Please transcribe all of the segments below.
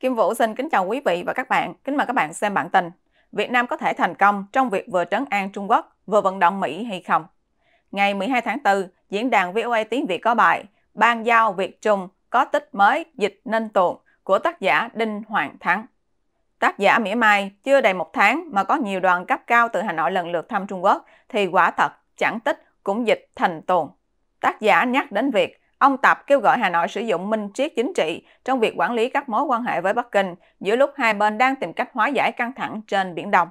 Kim Vũ xin kính chào quý vị và các bạn. Kính mời các bạn xem bản tin. Việt Nam có thể thành công trong việc vừa trấn an Trung Quốc, vừa vận động Mỹ hay không? Ngày 12 tháng 4, diễn đàn VOA tiếng Việt có bài Ban giao Việt Trung có tích mới dịch nên tuồng của tác giả Đinh Hoàng Thắng. Tác giả mỉa mai chưa đầy một tháng mà có nhiều đoàn cấp cao từ Hà Nội lần lượt thăm Trung Quốc thì quả thật chẳng tích cũng dịch thành tuồng. Tác giả nhắc đến việc Ông Tập kêu gọi Hà Nội sử dụng minh triết chính trị trong việc quản lý các mối quan hệ với Bắc Kinh giữa lúc hai bên đang tìm cách hóa giải căng thẳng trên Biển Đông.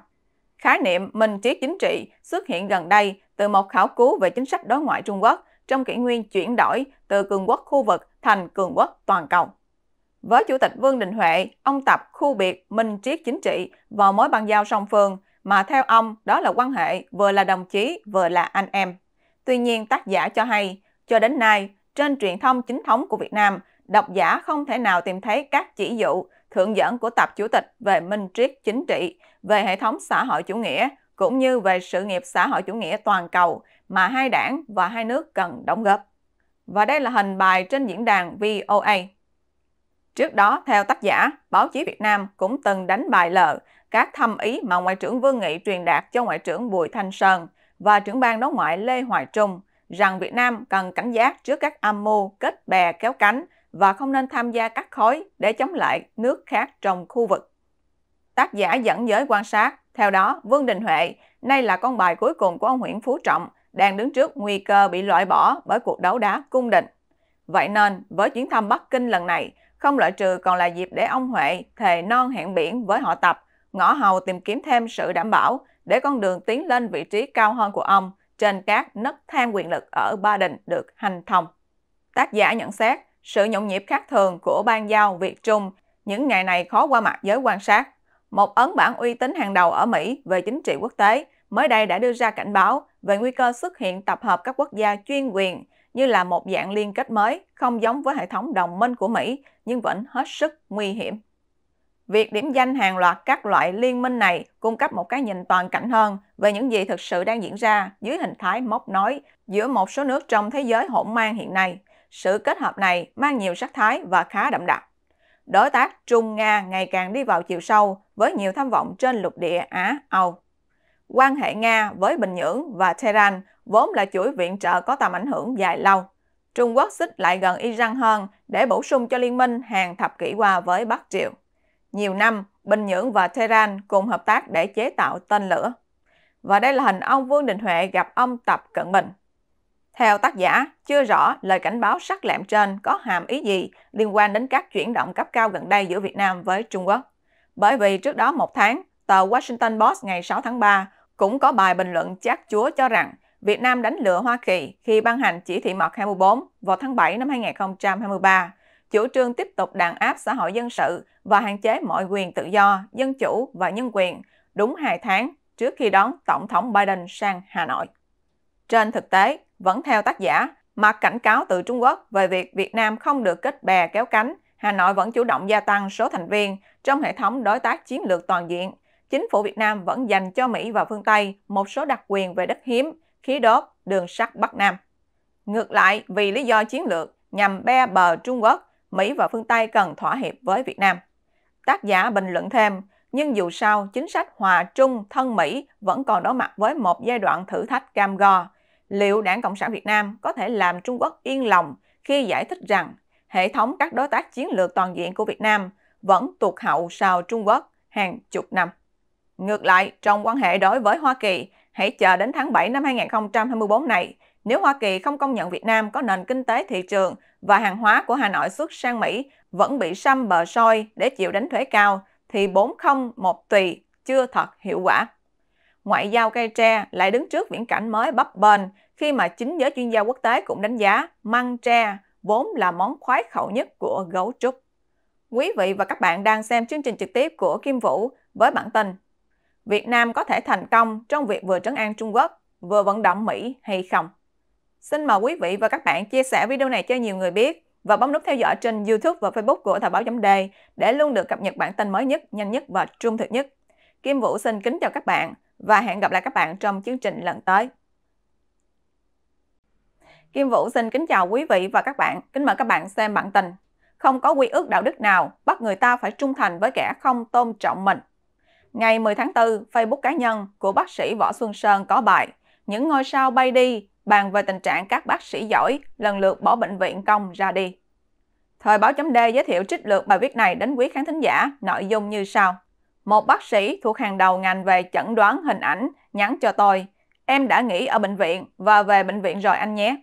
Khái niệm minh triết chính trị xuất hiện gần đây từ một khảo cứu về chính sách đối ngoại Trung Quốc trong kỷ nguyên chuyển đổi từ cường quốc khu vực thành cường quốc toàn cầu. Với Chủ tịch Vương Đình Huệ, ông Tập khu biệt minh triết chính trị vào mối bàn giao song phương mà theo ông đó là quan hệ vừa là đồng chí vừa là anh em. Tuy nhiên tác giả cho hay, cho đến nay, trên truyền thông chính thống của Việt Nam, độc giả không thể nào tìm thấy các chỉ dụ, thượng dẫn của tập chủ tịch về minh triết chính trị, về hệ thống xã hội chủ nghĩa, cũng như về sự nghiệp xã hội chủ nghĩa toàn cầu mà hai đảng và hai nước cần đóng góp. Và đây là hình bài trên diễn đàn VOA. Trước đó, theo tác giả, báo chí Việt Nam cũng từng đánh bài lờ các thâm ý mà Ngoại trưởng Vương Nghị truyền đạt cho Ngoại trưởng Bùi Thanh Sơn và trưởng ban đối ngoại Lê Hoài Trung – rằng Việt Nam cần cảnh giác trước các âm mưu kết bè kéo cánh và không nên tham gia các khối để chống lại nước khác trong khu vực. Tác giả dẫn giới quan sát, theo đó Vương Đình Huệ, nay là con bài cuối cùng của ông Nguyễn Phú Trọng, đang đứng trước nguy cơ bị loại bỏ bởi cuộc đấu đá cung đình. Vậy nên, với chuyến thăm Bắc Kinh lần này, không loại trừ còn là dịp để ông Huệ thề non hẹn biển với họ tập, ngõ hầu tìm kiếm thêm sự đảm bảo để con đường tiến lên vị trí cao hơn của ông – trên các nấc thang quyền lực ở ba đình được hành thông. Tác giả nhận xét sự nhộn nhịp khác thường của ban giao Việt Trung những ngày này khó qua mặt giới quan sát. Một ấn bản uy tín hàng đầu ở Mỹ về chính trị quốc tế mới đây đã đưa ra cảnh báo về nguy cơ xuất hiện tập hợp các quốc gia chuyên quyền như là một dạng liên kết mới không giống với hệ thống đồng minh của Mỹ nhưng vẫn hết sức nguy hiểm. Việc điểm danh hàng loạt các loại liên minh này cung cấp một cái nhìn toàn cảnh hơn về những gì thực sự đang diễn ra dưới hình thái móc nói giữa một số nước trong thế giới hỗn mang hiện nay. Sự kết hợp này mang nhiều sắc thái và khá đậm đặc. Đối tác Trung-Nga ngày càng đi vào chiều sâu với nhiều tham vọng trên lục địa Á-Âu. Quan hệ Nga với Bình Nhưỡng và Tehran vốn là chuỗi viện trợ có tầm ảnh hưởng dài lâu. Trung Quốc xích lại gần Iran hơn để bổ sung cho liên minh hàng thập kỷ qua với Bắc Triều. Nhiều năm, Bình Nhưỡng và Tehran cùng hợp tác để chế tạo tên lửa. Và đây là hình ông Vương Đình Huệ gặp ông Tập Cận Bình. Theo tác giả, chưa rõ lời cảnh báo sắc lẹm trên có hàm ý gì liên quan đến các chuyển động cấp cao gần đây giữa Việt Nam với Trung Quốc. Bởi vì trước đó một tháng, tờ Washington Post ngày 6 tháng 3 cũng có bài bình luận chát chúa cho rằng Việt Nam đánh lừa Hoa Kỳ khi ban hành chỉ thị mật 24 vào tháng 7 năm 2023 chủ trương tiếp tục đàn áp xã hội dân sự và hạn chế mọi quyền tự do, dân chủ và nhân quyền đúng hai tháng trước khi đón Tổng thống Biden sang Hà Nội. Trên thực tế, vẫn theo tác giả, mà cảnh cáo từ Trung Quốc về việc Việt Nam không được kết bè kéo cánh, Hà Nội vẫn chủ động gia tăng số thành viên trong hệ thống đối tác chiến lược toàn diện. Chính phủ Việt Nam vẫn dành cho Mỹ và phương Tây một số đặc quyền về đất hiếm, khí đốt, đường sắt Bắc Nam. Ngược lại, vì lý do chiến lược nhằm be bờ Trung Quốc, Mỹ và phương Tây cần thỏa hiệp với Việt Nam. Tác giả bình luận thêm, nhưng dù sao, chính sách hòa trung thân Mỹ vẫn còn đối mặt với một giai đoạn thử thách cam go. Liệu đảng Cộng sản Việt Nam có thể làm Trung Quốc yên lòng khi giải thích rằng hệ thống các đối tác chiến lược toàn diện của Việt Nam vẫn tụt hậu sau Trung Quốc hàng chục năm. Ngược lại, trong quan hệ đối với Hoa Kỳ, hãy chờ đến tháng 7 năm 2024 này nếu Hoa Kỳ không công nhận Việt Nam có nền kinh tế thị trường và hàng hóa của Hà Nội xuất sang Mỹ vẫn bị xăm bờ soi để chịu đánh thuế cao, thì 401 tùy chưa thật hiệu quả. Ngoại giao cây tre lại đứng trước viễn cảnh mới bấp bênh khi mà chính giới chuyên gia quốc tế cũng đánh giá măng tre vốn là món khoái khẩu nhất của gấu trúc. Quý vị và các bạn đang xem chương trình trực tiếp của Kim Vũ với bản tin Việt Nam có thể thành công trong việc vừa trấn an Trung Quốc, vừa vận động Mỹ hay không? Xin mời quý vị và các bạn chia sẻ video này cho nhiều người biết và bấm nút theo dõi trên YouTube và Facebook của Thời báo chấm đề để luôn được cập nhật bản tin mới nhất, nhanh nhất và trung thực nhất. Kim Vũ xin kính chào các bạn và hẹn gặp lại các bạn trong chương trình lần tới. Kim Vũ xin kính chào quý vị và các bạn, kính mời các bạn xem bản tin. Không có quy ước đạo đức nào bắt người ta phải trung thành với kẻ không tôn trọng mình. Ngày 10 tháng 4, Facebook cá nhân của bác sĩ Võ Xuân Sơn có bài Những ngôi sao bay đi bàn về tình trạng các bác sĩ giỏi lần lượt bỏ bệnh viện công ra đi. Thời báo chấm D giới thiệu trích lược bài viết này đến quý khán thính giả nội dung như sau. Một bác sĩ thuộc hàng đầu ngành về chẩn đoán hình ảnh nhắn cho tôi, em đã nghỉ ở bệnh viện và về bệnh viện rồi anh nhé.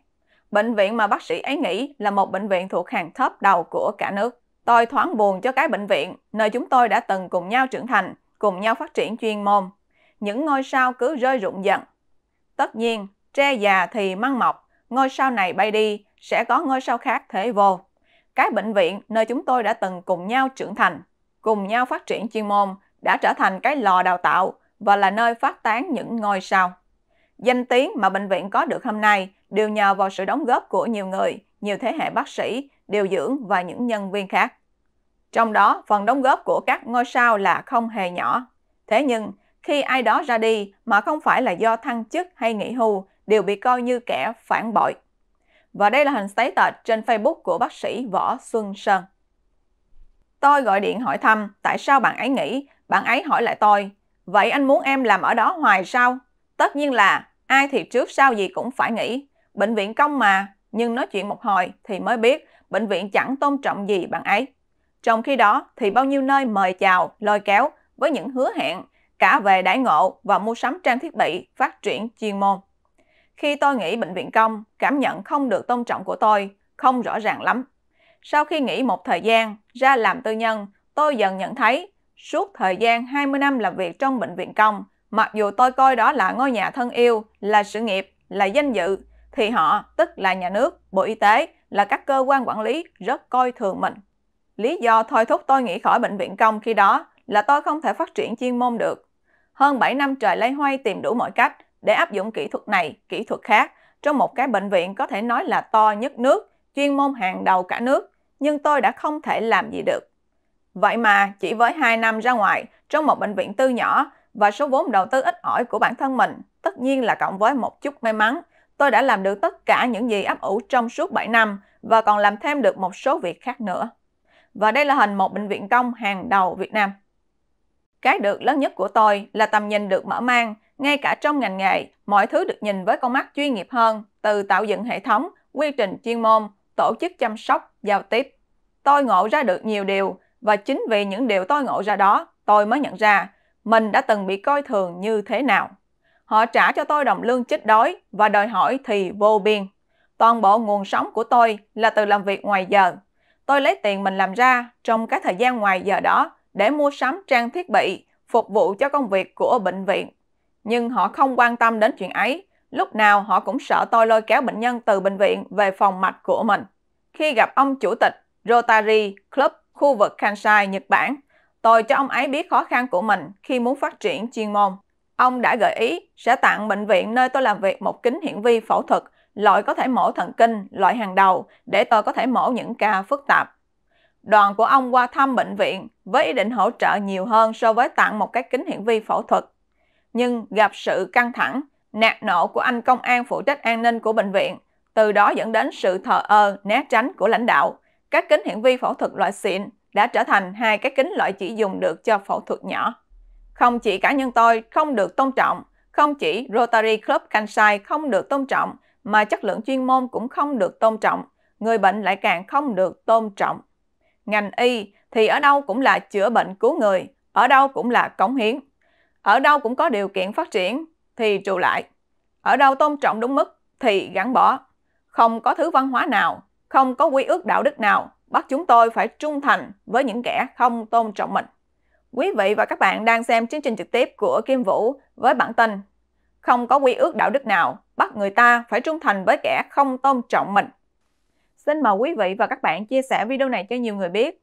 Bệnh viện mà bác sĩ ấy nghỉ là một bệnh viện thuộc hàng thấp đầu của cả nước. Tôi thoáng buồn cho cái bệnh viện, nơi chúng tôi đã từng cùng nhau trưởng thành, cùng nhau phát triển chuyên môn. Những ngôi sao cứ rơi rụng dần. Tất nhiên, tre già thì măng mọc, ngôi sao này bay đi, sẽ có ngôi sao khác thế vô. Cái bệnh viện nơi chúng tôi đã từng cùng nhau trưởng thành, cùng nhau phát triển chuyên môn, đã trở thành cái lò đào tạo và là nơi phát tán những ngôi sao. Danh tiếng mà bệnh viện có được hôm nay đều nhờ vào sự đóng góp của nhiều người, nhiều thế hệ bác sĩ, điều dưỡng và những nhân viên khác. Trong đó, phần đóng góp của các ngôi sao là không hề nhỏ. Thế nhưng, khi ai đó ra đi mà không phải là do thăng chức hay nghỉ hưu đều bị coi như kẻ phản bội. Và đây là hình status trên Facebook của bác sĩ Võ Xuân Sơn. Tôi gọi điện hỏi thăm tại sao bạn ấy nghỉ bạn ấy hỏi lại tôi, vậy anh muốn em làm ở đó hoài sao? Tất nhiên là ai thì trước sau gì cũng phải nghĩ, bệnh viện công mà, nhưng nói chuyện một hồi thì mới biết bệnh viện chẳng tôn trọng gì bạn ấy. Trong khi đó thì bao nhiêu nơi mời chào, lôi kéo với những hứa hẹn cả về đãi ngộ và mua sắm trang thiết bị phát triển chuyên môn. Khi tôi nghỉ bệnh viện công, cảm nhận không được tôn trọng của tôi, không rõ ràng lắm. Sau khi nghỉ một thời gian, ra làm tư nhân, tôi dần nhận thấy suốt thời gian 20 năm làm việc trong bệnh viện công, mặc dù tôi coi đó là ngôi nhà thân yêu, là sự nghiệp, là danh dự, thì họ, tức là nhà nước, Bộ Y tế, là các cơ quan quản lý rất coi thường mình. Lý do thôi thúc tôi nghỉ khỏi bệnh viện công khi đó là tôi không thể phát triển chuyên môn được. Hơn 7 năm trời lấy hoay tìm đủ mọi cách, để áp dụng kỹ thuật này, kỹ thuật khác trong một cái bệnh viện có thể nói là to nhất nước, chuyên môn hàng đầu cả nước, nhưng tôi đã không thể làm gì được. Vậy mà chỉ với 2 năm ra ngoài trong một bệnh viện tư nhỏ và số vốn đầu tư ít ỏi của bản thân mình, tất nhiên là cộng với một chút may mắn, tôi đã làm được tất cả những gì ấp ủ trong suốt 7 năm và còn làm thêm được một số việc khác nữa. Và đây là hình một bệnh viện công hàng đầu Việt Nam. Cái được lớn nhất của tôi là tầm nhìn được mở mang ngay cả trong ngành nghề, mọi thứ được nhìn với con mắt chuyên nghiệp hơn, từ tạo dựng hệ thống, quy trình chuyên môn, tổ chức chăm sóc, giao tiếp. Tôi ngộ ra được nhiều điều và chính vì những điều tôi ngộ ra đó, tôi mới nhận ra mình đã từng bị coi thường như thế nào. Họ trả cho tôi đồng lương chết đói và đòi hỏi thì vô biên. Toàn bộ nguồn sống của tôi là từ làm việc ngoài giờ. Tôi lấy tiền mình làm ra trong các thời gian ngoài giờ đó để mua sắm trang thiết bị phục vụ cho công việc của bệnh viện nhưng họ không quan tâm đến chuyện ấy. Lúc nào họ cũng sợ tôi lôi kéo bệnh nhân từ bệnh viện về phòng mạch của mình. Khi gặp ông chủ tịch Rotary Club khu vực Kansai, Nhật Bản, tôi cho ông ấy biết khó khăn của mình khi muốn phát triển chuyên môn. Ông đã gợi ý sẽ tặng bệnh viện nơi tôi làm việc một kính hiển vi phẫu thuật, loại có thể mổ thần kinh, loại hàng đầu, để tôi có thể mổ những ca phức tạp. Đoàn của ông qua thăm bệnh viện với ý định hỗ trợ nhiều hơn so với tặng một cái kính hiển vi phẫu thuật nhưng gặp sự căng thẳng, nạt nộ của anh công an phụ trách an ninh của bệnh viện, từ đó dẫn đến sự thờ ơ, né tránh của lãnh đạo. Các kính hiển vi phẫu thuật loại xịn đã trở thành hai cái kính loại chỉ dùng được cho phẫu thuật nhỏ. Không chỉ cá nhân tôi không được tôn trọng, không chỉ Rotary Club Kansai không được tôn trọng, mà chất lượng chuyên môn cũng không được tôn trọng, người bệnh lại càng không được tôn trọng. Ngành y thì ở đâu cũng là chữa bệnh cứu người, ở đâu cũng là cống hiến. Ở đâu cũng có điều kiện phát triển thì trụ lại. Ở đâu tôn trọng đúng mức thì gắn bỏ. Không có thứ văn hóa nào, không có quy ước đạo đức nào bắt chúng tôi phải trung thành với những kẻ không tôn trọng mình. Quý vị và các bạn đang xem chương trình trực tiếp của Kim Vũ với bản tin Không có quy ước đạo đức nào bắt người ta phải trung thành với kẻ không tôn trọng mình. Xin mời quý vị và các bạn chia sẻ video này cho nhiều người biết